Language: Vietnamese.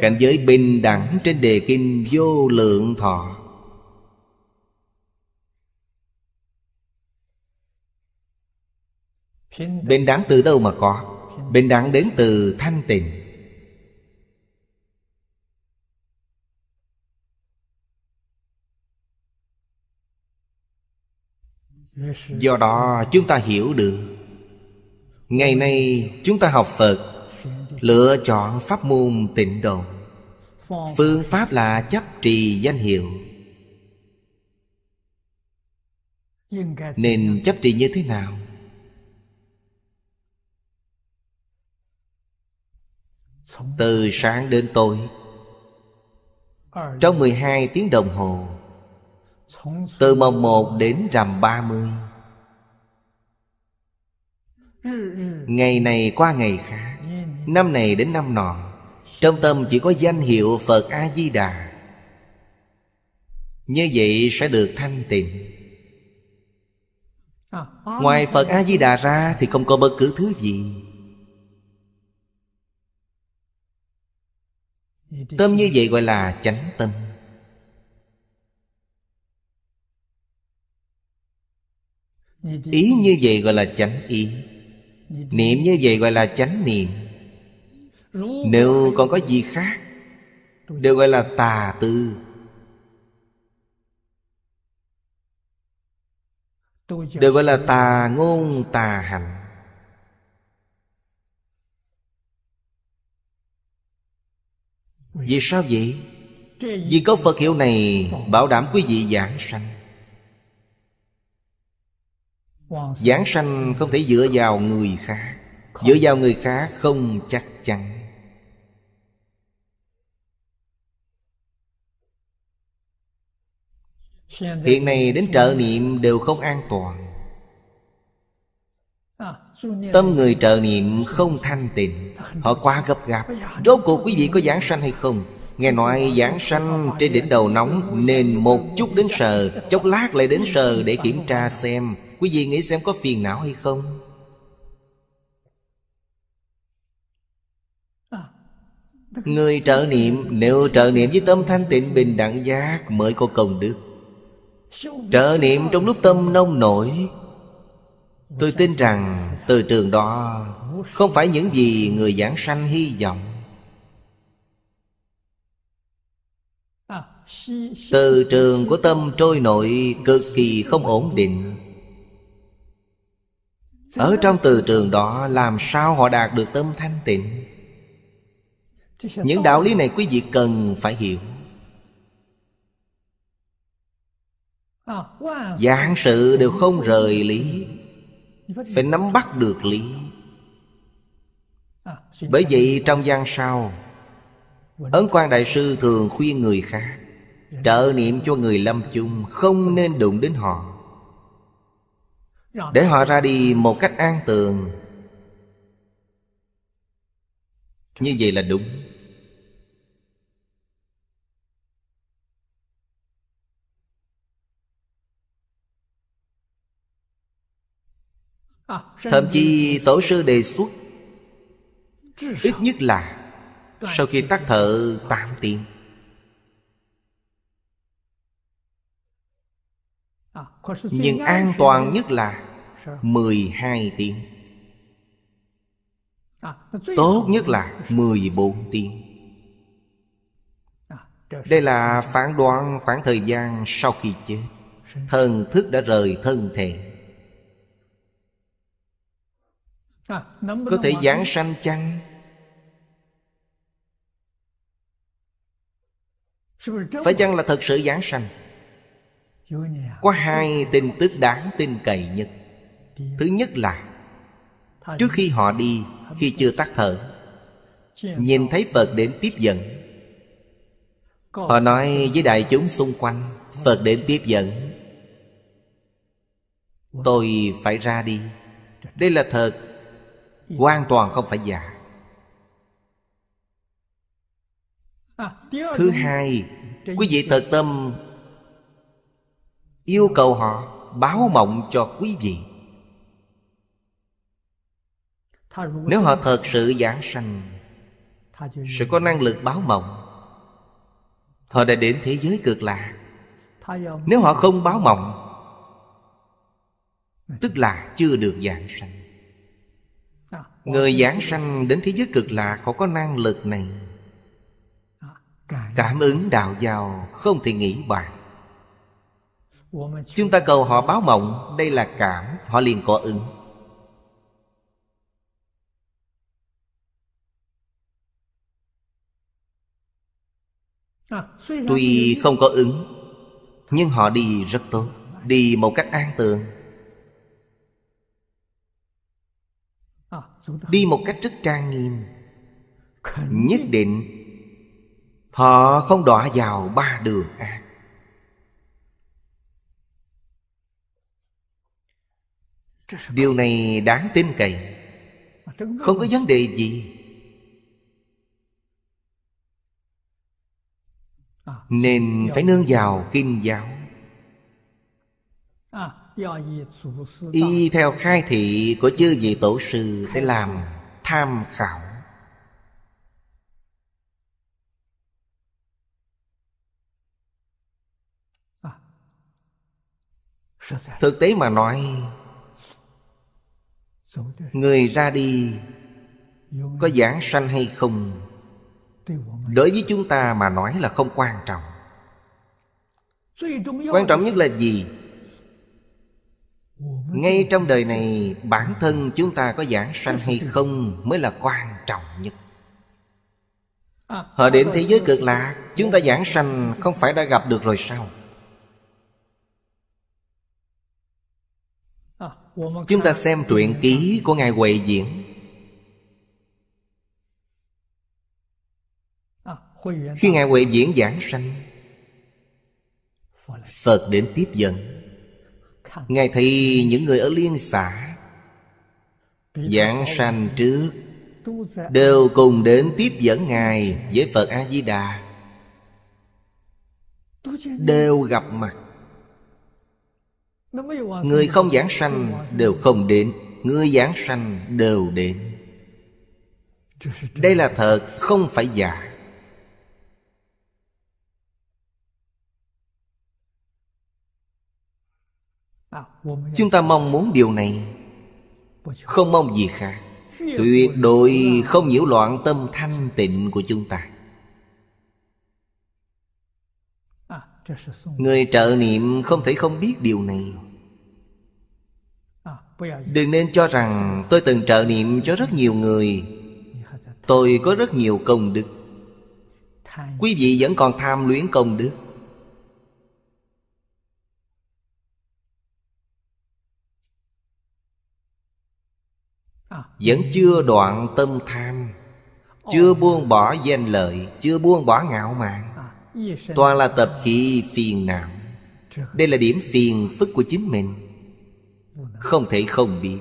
Cảnh giới bình đẳng trên đề kinh vô lượng thọ Bình đẳng từ đâu mà có Bình đẳng đến từ thanh tịnh Do đó chúng ta hiểu được Ngày nay chúng ta học Phật Lựa chọn pháp môn tịnh độ Phương pháp là chấp trì danh hiệu Nên chấp trì như thế nào? Từ sáng đến tối Trong 12 tiếng đồng hồ Từ mồng 1 đến rằm 30 Ngày này qua ngày khác năm này đến năm nọ trong tâm chỉ có danh hiệu phật a di đà như vậy sẽ được thanh tịnh ngoài phật a di đà ra thì không có bất cứ thứ gì tâm như vậy gọi là chánh tâm ý như vậy gọi là chánh ý niệm như vậy gọi là chánh niệm nếu còn có gì khác Đều gọi là tà tư Đều gọi là tà ngôn tà hành Vì sao vậy? Vì có Phật hiệu này Bảo đảm quý vị giảng sanh Giảng sanh không thể dựa vào người khác Dựa vào người khác không chắc chắn Hiện nay đến trợ niệm đều không an toàn à, Tâm người trợ niệm không thanh tịnh Họ quá gấp gáp Rốt cuộc quý vị có giảng sanh hay không Nghe nói giảng sanh trên đỉnh đầu nóng Nên một chút đến sờ Chốc lát lại đến sờ để kiểm tra xem Quý vị nghĩ xem có phiền não hay không Người trợ niệm Nếu trợ niệm với tâm thanh tịnh bình đẳng giác Mới có công đức trở niệm trong lúc tâm nông nổi Tôi tin rằng từ trường đó Không phải những gì người giảng sanh hy vọng Từ trường của tâm trôi nổi cực kỳ không ổn định Ở trong từ trường đó làm sao họ đạt được tâm thanh tịnh Những đạo lý này quý vị cần phải hiểu Dạng ờ, sự đều không rời lý Phải nắm bắt được lý ờ, Bởi vậy trong gian sau Ấn quan đại sư thường khuyên người khác Trợ niệm cho người lâm chung Không nên đụng đến họ Để họ ra đi một cách an tường Như vậy là đúng À, Thậm chí tổ sư đề xuất Ít nhất là Sau khi tắt thở 8 tiếng à, Nhưng an toàn nhất là 12 tiếng à, Tốt nhất là 14 tiếng Đây là phán đoán khoảng thời gian sau khi chết Thần thức đã rời thân thể À, có thể giảng sanh chăng phải chăng là thật sự giảng sanh có hai tin tức đáng tin cậy nhất thứ nhất là trước khi họ đi khi chưa tắt thở nhìn thấy phật đến tiếp dẫn họ nói với đại chúng xung quanh phật đến tiếp dẫn tôi phải ra đi đây là thật Hoàn toàn không phải giả Thứ hai Quý vị thật tâm Yêu cầu họ báo mộng cho quý vị Nếu họ thật sự giảng sanh Sẽ có năng lực báo mộng Họ đã đến thế giới cực lạ Nếu họ không báo mộng Tức là chưa được giảng sanh Người giảng sanh đến thế giới cực lạc Họ có năng lực này Cảm ứng đạo giàu không thể nghĩ bàn Chúng ta cầu họ báo mộng Đây là cảm Họ liền có ứng Tuy không có ứng Nhưng họ đi rất tốt Đi một cách an tường À, đi một cách rất trang nghiêm nhất định họ không đọa vào ba đường ác điều này đáng tin cậy à, không có vấn đề gì à, nên phải nương vào kim giáo y theo khai thị của chư vị tổ sư để làm tham khảo à, thực tế mà nói người ra đi có giảng sanh hay không đối với chúng ta mà nói là không quan trọng quan trọng nhất là gì ngay trong đời này bản thân chúng ta có giảng sanh hay không mới là quan trọng nhất họ đến thế giới cực lạc chúng ta giảng sanh không phải đã gặp được rồi sao chúng ta xem truyện ký của ngài huệ diễn khi ngài huệ diễn giảng sanh phật đến tiếp dẫn Ngài thì những người ở liên xã Giảng sanh trước Đều cùng đến tiếp dẫn Ngài với Phật A-di-đà Đều gặp mặt Người không giảng sanh đều không đến Người giảng sanh đều đến Đây là thật không phải giả Chúng ta mong muốn điều này Không mong gì khác Tuyệt đối không nhiễu loạn tâm thanh tịnh của chúng ta Người trợ niệm không thể không biết điều này Đừng nên cho rằng tôi từng trợ niệm cho rất nhiều người Tôi có rất nhiều công đức Quý vị vẫn còn tham luyến công đức Vẫn chưa đoạn tâm tham Chưa buông bỏ danh lợi Chưa buông bỏ ngạo mạn à, Toàn là tập khí phiền não Đây là điểm phiền phức của chính mình Không thể không biết